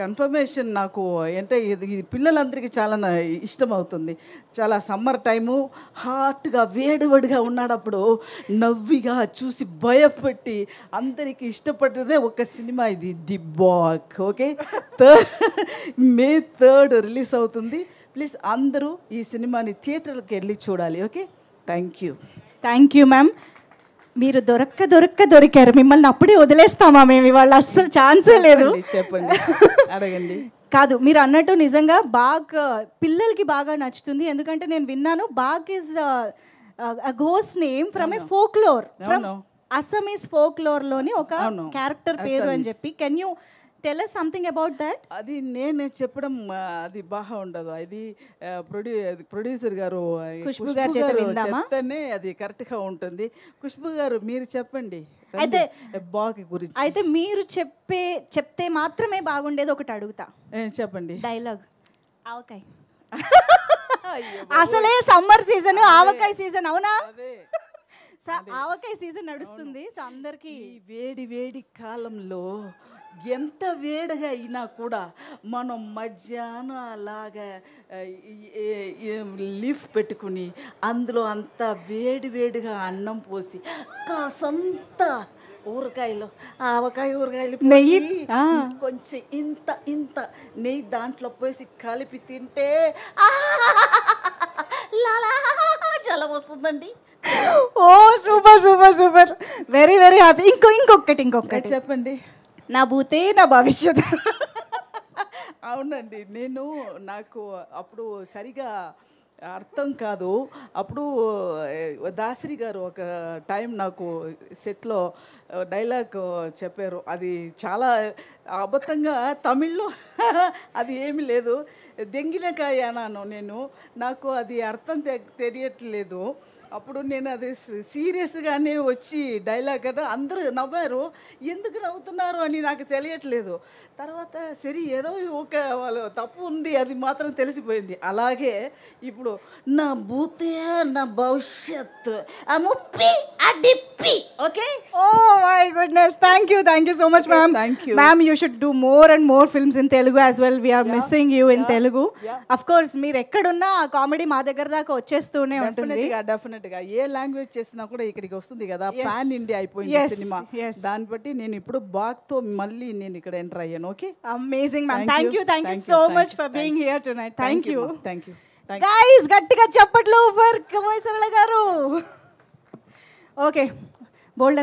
confirmation నాకు అంటే ఇది పిల్లలందరికీ చాలా ఇష్టం అవుతుంది చాలా సమ్మర్ టైము హాట్గా వేడివడిగా ఉన్నాడప్పుడు నవ్విగా చూసి భయపెట్టి అందరికీ ఇష్టపడ్డదే ఒక సినిమా ఇది the Bak okay May third release అవుతుంది ప్లీజ్ అందరూ ఈ సినిమాని థియేటర్లకు వెళ్ళి చూడాలి okay thank you thank you ma'am మీరు దొరక్క దొరక్క దొరికారు మిమ్మల్ని అప్పుడే వదిలేస్తామా మేము ఇవాళ అస్సలు ఛాన్సే లేదు చెప్పండి అడగండి కాదు మీరు అన్నట్టు నిజంగా బాగ్ పిల్లలకి బాగా నచ్చుతుంది ఎందుకంటే నేను విన్నాను బాగ్ ఇస్ ఘోస్ name from a folklore from Assamese lore లోని ఒక క్యారెక్టర్ పేరు అని చెప్పి can you tell us something about that అది నేను చెప్పడం అది బాగా ఉండదు అది ప్రొడ్యూ ప్రొడ్యూసర్ గారు ఖుష్బు గారు చెప్తేనే అది కరెక్ట్గా ఉంటుంది ఖుష్బు గారు మీరు చెప్పండి అయితే బాగా గురించి అయితే మీరు చెప్పే చెప్తే మాత్రమే బాగుండేది ఒకటి అడుగుతా చెప్పండి డైలాగ్ ఆవకాయ అసలే సమ్మర్ సీజన్ ఆవకాయ సీజన్ అవునా ఆవకాయ సీజన్ నడుస్తుంది సో అందరికి వేడి వేడి కాలంలో ఎంత వేడిగా అయినా కూడా మనం మధ్యాహ్నం అలాగా లీఫ్ పెట్టుకుని అందులో అంత వేడి వేడిగా అన్నం పోసి కాసంత ఊరకాయలు ఆవకాయ ఊరకాయలు నెయ్యి కొంచెం ఇంత ఇంత నెయ్యి దాంట్లో పోసి కలిపి తింటే లాలా వస్తుందండి ఓ super super super very very happy ఇంకో ఇంకొకటి ఇంకొకటి చెప్పండి నా భూతే నా భవిష్యత్ అవునండి నేను నాకు అప్పుడు సరిగా అర్థం కాదు అప్పుడు దాసరి గారు ఒక టైం నాకు సెట్లో డైలాగ్ చెప్పారు అది చాలా అబద్ధంగా తమిళ్లో అది ఏమి లేదు దెంగిలకాయ అన్నాను నేను నాకు అది అర్థం తెలియట్లేదు అప్పుడు నేను అది సీరియస్గానే వచ్చి డైలాగ్ అంటే అందరూ నవ్వారు ఎందుకు నవ్వుతున్నారు అని నాకు తెలియట్లేదు తర్వాత సరి ఏదో ఒక వాళ్ళు తప్పు ఉంది అది మాత్రం తెలిసిపోయింది అలాగే ఇప్పుడు నా భూతే నా భవిష్యత్తు ఆ ముప్పి ఆ డిప్పి okay oh my goodness thank you thank you so much ma'am thank you ma'am you should do more and more films in Telugu as well we're missing you in Telugu of course మీరు ఎక్కడున్నా ఆ కామెడీ మా దగ్గర దాకా వచ్చేస్తూనే ఉంటుంది definite అన్నట్టుగా ఏ language చేసినా కూడా ఇక్కడికి వస్తుంది కదా పాన్ ఇండియా అయిపోయింది సినిమా దాన్ని బట్టి నేను ఇప్పుడు బాక్ తో మళ్ళీ నేను ఇక్కడ ఎంటర్ అయ్యాను okay amazing ma'am thank you thank you so much for being here tonight thank you thank you guys గట్టిగా చెప్పట్లు వర్క్ కమోయ్ గారు ఓకే బోల్డ్